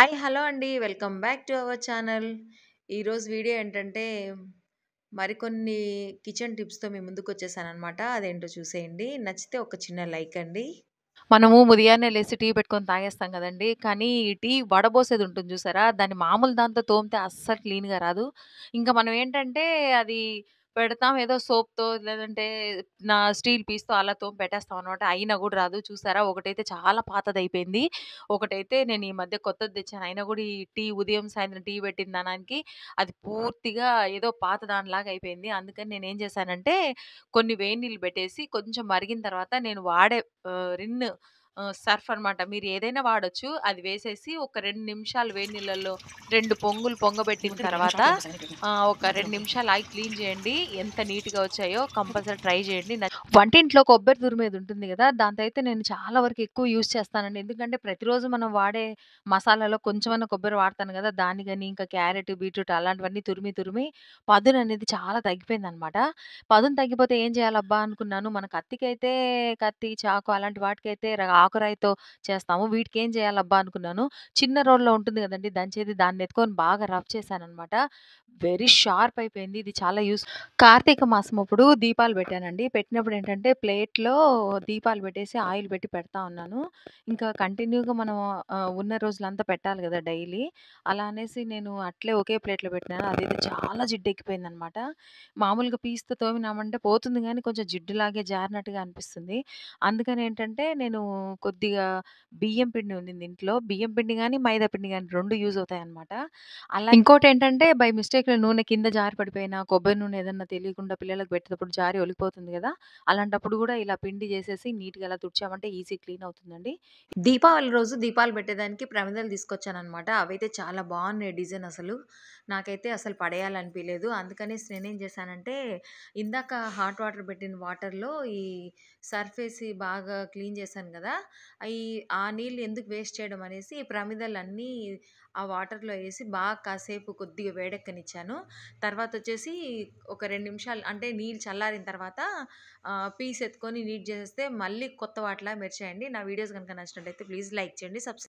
Hi hello అండి welcome back to our channel ఈరోజు video ఏంటంటే మరికొన్ని కిచెన్ టిప్స్తో మీ ముందుకు వచ్చేసానమాట అదేంటో చూసేయండి నచ్చితే ఒక చిన్న లైక్ అండి మనము ఉదయాన్నే లేచి టీ పెట్టుకొని తాగేస్తాం కదండి కానీ ఈ టీ వడబోసేది ఉంటుంది చూసారా దాన్ని మామూలు దాంతో తోమితే అస్సలు క్లీన్గా రాదు ఇంకా మనం ఏంటంటే అది పెడతాం ఏదో సోప్‌తో లేదంటే నా స్టీల్ పీస్‌తో అలా పెట్టేస్తాం అనమాట. అయినా కూడా రాదు. చూసారా ఒకటైతే చాలా అయిపోయింది ఒకటైతే నేను ఈ మధ్య కొత్తది తెచ్చాను. అయినా కూడా ఈ టీ ఉదయం, సాయంత్రం టీ పెట్టిన దానానికి అది పూర్తిగా ఏదో పాత దానిలాగా అయిపోయింది. అందుకని నేనేం చేశానంటే కొన్ని వేడి నీళ్ళు పెట్టేసి కొంచెం మరిగిన తర్వాత నేను వాడే రిన్ సర్ఫ్ అనమాట. మీరు ఏదైనా వాడొచ్చు. అది వేసేసి ఒక రెండు నిమిషాలు వేడి నీళ్ళల్లో రెండు పొంగులు పొంగబెట్టిన తర్వాత ఒక రెండు నిమిషాలు ఆగి క్లీన్ చేయండి. ఎంత నీట్‌గా వచ్చాయో కంపల్సరీ ట్రై చేయండి. వంటింట్లో కొబ్బరి మీద ఉంటుంది కదా! దాంతో అయితే నేను చాలా వరకు ఎక్కువ యూజ్ చేస్తానండి. ఎందుకంటే ప్రతిరోజు మనం వాడే మసాలాలో కొంచెమన్నా కొబ్బరి వాడతాను కదా! దాని కానీ ఇంకా క్యారెట్, బీట్రూట్ అలాంటివన్నీ తురిమి తురిమి పదును అనేది చాలా తగ్గిపోయిందనమాట. పదును తగ్గిపోతే ఏం చేయాలబ్బా అనుకున్నాను. మన కత్తికైతే కత్తి, చాకు అలాంటి వాటికైతే ఆకురాయితో చేస్తాము వీటికి ఏం చేయాలబ్బా అనుకున్నాను చిన్న రోల్లో ఉంటుంది కదండి దంచేది దాన్ని ఎత్తుకొని బాగా రఫ్ చేశాను అనమాట వెరీ షార్ప్ అయిపోయింది ఇది చాలా యూస్ కార్తీక మాసం అప్పుడు దీపాలు పెట్టానండి పెట్టినప్పుడు ఏంటంటే ప్లేట్లో దీపాలు పెట్టేసి ఆయిల్ పెట్టి పెడతా ఉన్నాను ఇంకా కంటిన్యూగా మనం ఉన్న రోజులంతా పెట్టాలి కదా డైలీ అలా అనేసి నేను అట్లే ఒకే ప్లేట్లో పెట్టినాను అదైతే చాలా జిడ్డెక్కిపోయింది అనమాట మామూలుగా పీస్తో తోమినామంటే పోతుంది కానీ కొంచెం జిడ్డులాగే జారినట్టుగా అనిపిస్తుంది అందుకని ఏంటంటే నేను కొద్దిగా బియ్యం పిండి ఉంది ఇంట్లో బియ్యం పిండి కానీ మైదా పిండి కానీ రెండు యూజ్ అనమాట అలా ఇంకోటి ఏంటంటే బై మిస్టేక్‌లో నూనె కింద జారి పడిపోయినా, కొబ్బరి నూనె ఏదన్నా తెలియకుండా పిల్లలకు పెట్టేటప్పుడు జారి ఒలిపోతుంది కదా అలాంటప్పుడు కూడా ఇలా పిండి చేసేసి నీట్‌గా అలా తుడిచామంటే ఈజీ క్లీన్ అవుతుందండి. దీపావళి రోజు దీపాలు పెట్టేదానికి ప్రమిదలు అనమాట అవైతే చాలా బాగున్నాయి డిజైన్ అసలు. నాకైతే అసలు అందుకనే అందుకనేసి నేనేం చేశానంటే ఇందాక హాట్ వాటర్ పెట్టిన వాటర్‌లో ఈ సర్ఫేసి బాగా క్లీన్ చేశాను కదా ఈ ఆ నీళ్ళు ఎందుకు వేస్ట్ చేయడం అనేసి ఈ ప్రమిదలన్నీ ఆ వాటర్లో వేసి బాగా కాసేపు కొద్దిగా వేడెక్కనిచ్చాను తర్వాత వచ్చేసి ఒక రెండు నిమిషాలు అంటే నీళ్ళు చల్లారిన తర్వాత పీస్ ఎత్తుకొని నీట్ చేస్తే మళ్ళీ కొత్త వాటిలా మెరిచేయండి నా వీడియోస్ కనుక నచ్చినట్టయితే ప్లీజ్ లైక్ చేయండి సబ్స్క్రైబ్